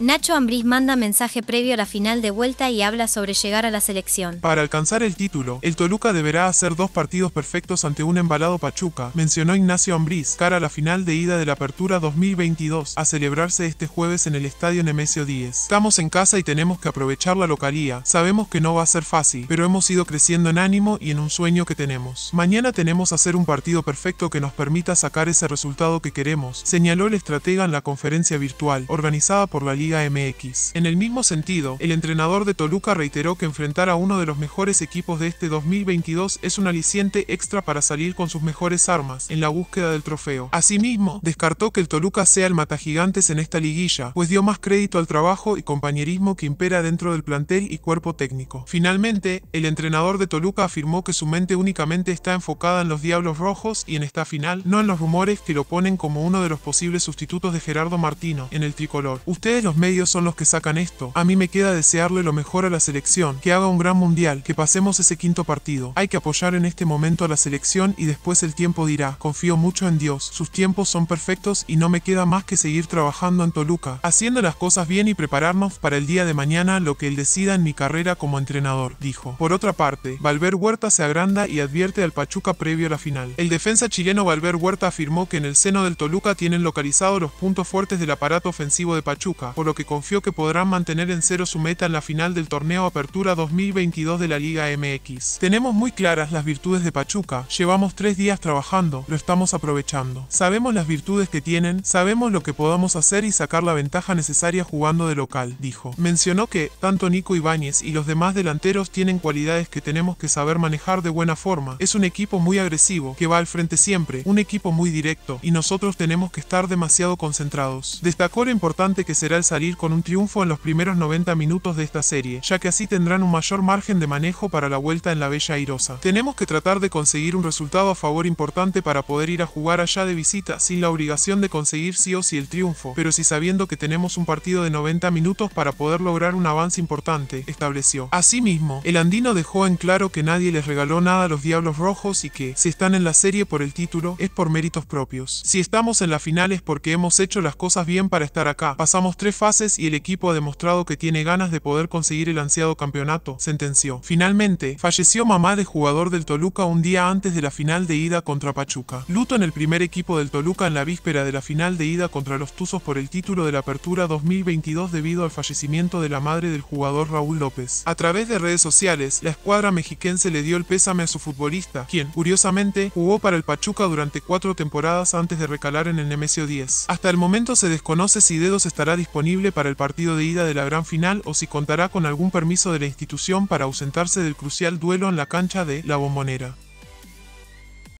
Nacho Ambriz manda mensaje previo a la final de vuelta y habla sobre llegar a la selección. Para alcanzar el título, el Toluca deberá hacer dos partidos perfectos ante un embalado Pachuca, mencionó Ignacio Ambriz, cara a la final de ida de la Apertura 2022, a celebrarse este jueves en el Estadio Nemesio 10. Estamos en casa y tenemos que aprovechar la localía. Sabemos que no va a ser fácil, pero hemos ido creciendo en ánimo y en un sueño que tenemos. Mañana tenemos hacer un partido perfecto que nos permita sacar ese resultado que queremos, señaló el estratega en la conferencia virtual, organizada por la Liga MX. En el mismo sentido, el entrenador de Toluca reiteró que enfrentar a uno de los mejores equipos de este 2022 es un aliciente extra para salir con sus mejores armas en la búsqueda del trofeo. Asimismo, descartó que el Toluca sea el matagigantes en esta liguilla, pues dio más crédito al trabajo y compañerismo que impera dentro del plantel y cuerpo técnico. Finalmente, el entrenador de Toluca afirmó que su mente únicamente está enfocada en los Diablos Rojos y en esta final, no en los rumores que lo ponen como uno de los posibles sustitutos de Gerardo Martino en el tricolor. Ustedes los medios son los que sacan esto. A mí me queda desearle lo mejor a la selección, que haga un gran mundial, que pasemos ese quinto partido. Hay que apoyar en este momento a la selección y después el tiempo dirá. Confío mucho en Dios, sus tiempos son perfectos y no me queda más que seguir trabajando en Toluca, haciendo las cosas bien y prepararnos para el día de mañana lo que él decida en mi carrera como entrenador, dijo. Por otra parte, Valver Huerta se agranda y advierte al Pachuca previo a la final. El defensa chileno Valver Huerta afirmó que en el seno del Toluca tienen localizados los puntos fuertes del aparato ofensivo de Pachuca, por lo que confió que podrán mantener en cero su meta en la final del torneo Apertura 2022 de la Liga MX. Tenemos muy claras las virtudes de Pachuca, llevamos tres días trabajando, lo estamos aprovechando. Sabemos las virtudes que tienen, sabemos lo que podamos hacer y sacar la ventaja necesaria jugando de local, dijo. Mencionó que, tanto Nico Ibáñez y los demás delanteros tienen cualidades que tenemos que saber manejar de buena forma. Es un equipo muy agresivo, que va al frente siempre, un equipo muy directo, y nosotros tenemos que estar demasiado concentrados. Destacó lo importante que será el salir con un triunfo en los primeros 90 minutos de esta serie, ya que así tendrán un mayor margen de manejo para la vuelta en la Bella Airosa. Tenemos que tratar de conseguir un resultado a favor importante para poder ir a jugar allá de visita sin la obligación de conseguir sí o sí el triunfo, pero sí sabiendo que tenemos un partido de 90 minutos para poder lograr un avance importante, estableció. Asimismo, el andino dejó en claro que nadie les regaló nada a los Diablos Rojos y que, si están en la serie por el título, es por méritos propios. Si estamos en la final es porque hemos hecho las cosas bien para estar acá. Pasamos tres fases y el equipo ha demostrado que tiene ganas de poder conseguir el ansiado campeonato, sentenció. Finalmente, falleció mamá del jugador del Toluca un día antes de la final de ida contra Pachuca. Luto en el primer equipo del Toluca en la víspera de la final de ida contra los Tuzos por el título de la Apertura 2022 debido al fallecimiento de la madre del jugador Raúl López. A través de redes sociales, la escuadra mexiquense le dio el pésame a su futbolista, quien, curiosamente, jugó para el Pachuca durante cuatro temporadas antes de recalar en el Nemesio 10. Hasta el momento se desconoce si Dedos estará disponible para el partido de ida de la gran final o si contará con algún permiso de la institución para ausentarse del crucial duelo en la cancha de La Bombonera.